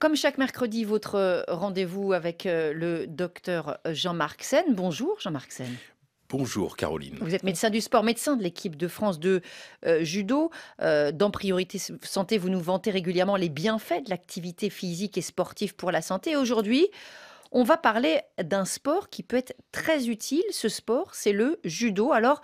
Comme chaque mercredi, votre euh, rendez-vous avec euh, le docteur euh, Jean-Marc Sen. Bonjour Jean-Marc Sen. Bonjour Caroline. Vous êtes médecin du sport, médecin de l'équipe de France de judo. dans Priorité Santé, vous nous vantez régulièrement les bienfaits de l'activité physique et sportive pour la santé. Aujourd'hui, on va parler d'un sport qui peut être très utile. Ce sport, c'est le judo. Alors,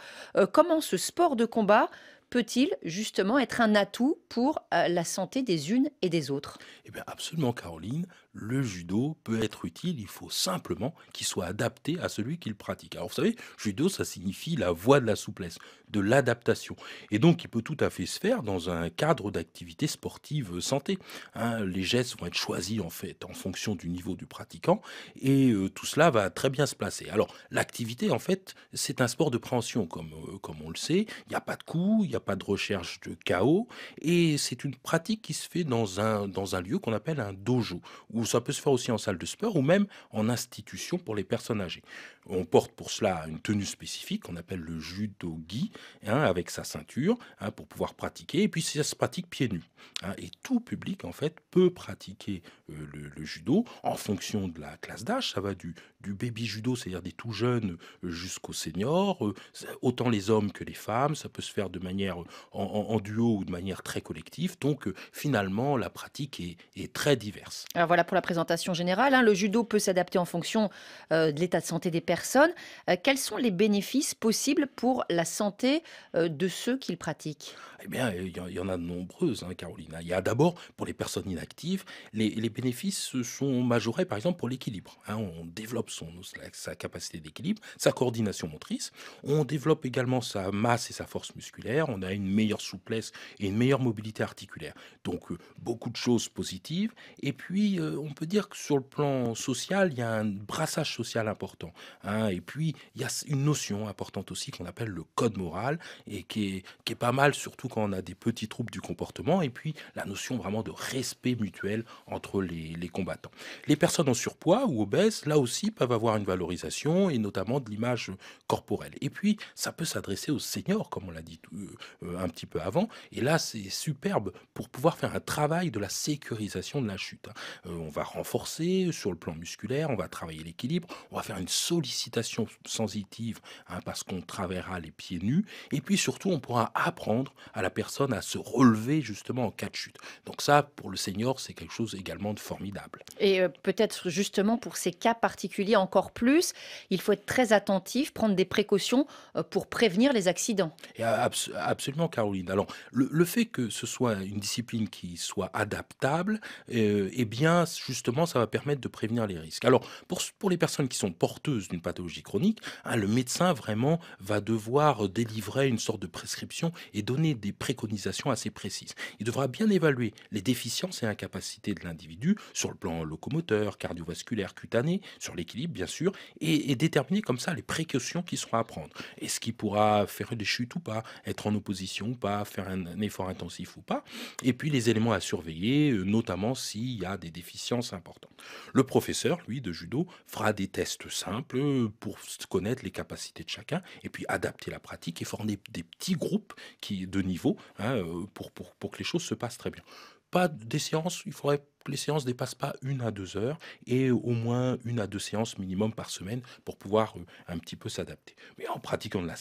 comment ce sport de combat peut-il justement être un atout pour euh, la santé des unes et des autres Eh bien absolument Caroline, le judo peut être utile, il faut simplement qu'il soit adapté à celui qui le pratique. Alors vous savez, judo ça signifie la voie de la souplesse, de l'adaptation. Et donc il peut tout à fait se faire dans un cadre d'activité sportive santé. Hein. les gestes vont être choisis en fait en fonction du niveau du pratiquant et euh, tout cela va très bien se placer. Alors l'activité en fait c'est un sport de préhension comme, euh, comme on le sait, il n'y a pas de coup, il n'y a pas de recherche de chaos. Et c'est une pratique qui se fait dans un, dans un lieu qu'on appelle un dojo, où ça peut se faire aussi en salle de sport ou même en institution pour les personnes âgées. On porte pour cela une tenue spécifique qu'on appelle le judogi, hein, avec sa ceinture, hein, pour pouvoir pratiquer. Et puis ça se pratique pieds nus. Hein, et tout public, en fait, peut pratiquer euh, le, judo en fonction de la classe d'âge. Ça va du, du baby judo, c'est-à-dire des tout jeunes, euh, jusqu'aux seniors. Euh, autant les hommes que les femmes. Ça peut se faire de manière en, duo ou de manière très collective. Donc euh, finalement, la pratique est, très diverse. Alors voilà pour la présentation générale. Hein. Le judo peut s'adapter en fonction euh, de l'état de santé des personnes. Euh, quels sont les bénéfices possibles pour la santé de ceux qui le pratiquent Eh bien, il y en a de nombreuses, hein, Carolina. Il y a d'abord pour les personnes inactives, les, bénéfices sont majorés par exemple pour l'équilibre. Hein. On développe son, sa capacité d'équilibre, sa coordination motrice. On développe également sa masse et sa force musculaire on a une meilleure souplesse et une meilleure mobilité articulaire. Donc euh, beaucoup de choses positives. Et puis euh, on peut dire que sur le plan social, il y a un brassage social important. Hein. Et puis il y a une notion importante aussi qu'on appelle le code moral et qui est, qui est pas mal, surtout quand on a des petits troubles du comportement. Et puis la notion vraiment de respect mutuel entre les, les combattants. Les personnes en surpoids ou obèses, là aussi, peuvent avoir une valorisation et notamment de l'image corporelle. Et puis, ça peut s'adresser aux seniors, comme on l'a dit, euh, euh, un petit peu avant. Et là, c'est superbe pour pouvoir faire un travail de la sécurisation de la chute. Hein. Euh, on va renforcer sur le plan musculaire, on va travailler l'équilibre, on va faire une sollicitation sensitive hein, parce qu'on travaillera les pieds nus. Et puis surtout, on pourra apprendre à la personne à se relever justement en cas de chute. Donc ça, pour le senior, c'est quelque chose également de formidable. Et euh, peut-être justement pour ces cas particuliers encore plus, il faut être très attentif, prendre des précautions pour prévenir les accidents. Et Absolument, Caroline. Alors, le, fait que ce soit une discipline qui soit adaptable, et euh, eh bien, justement, ça va permettre de prévenir les risques. Alors, pour, pour les personnes qui sont porteuses d'une pathologie chronique, hein, le médecin vraiment va devoir délivrer une sorte de prescription et donner des préconisations assez précises. Il devra bien évaluer les déficiences et incapacités de l'individu sur le plan locomoteur, cardiovasculaire, cutané, sur l'équilibre, bien sûr, et, déterminer comme ça les précautions qui seront à prendre. Est-ce qu'il pourra faire des chutes ou pas, être en position pas faire un, effort intensif ou pas, et puis les éléments à surveiller, euh, notamment s'il y a des déficiences importantes. Le professeur, lui, de judo, fera des tests simples euh, pour connaître les capacités de chacun, et puis adapter la pratique et former des petits groupes qui, de niveau hein, euh, pour, pour, pour que les choses se passent très bien pas des séances, il faudrait que les séances ne dépassent pas une à deux heures et au moins une à deux séances minimum par semaine pour pouvoir euh, un petit peu s'adapter. Mais en pratiquant de la,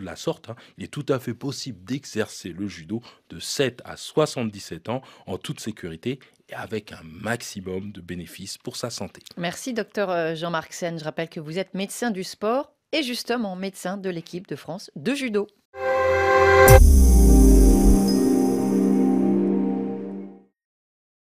la sorte, hein, il est tout à fait possible d'exercer le judo de 7 à 77 ans en toute sécurité et avec un maximum de bénéfices pour sa santé. Merci docteur euh, Jean-Marc Sen. Je rappelle que vous êtes médecin du sport et justement médecin de l'équipe de France de judo.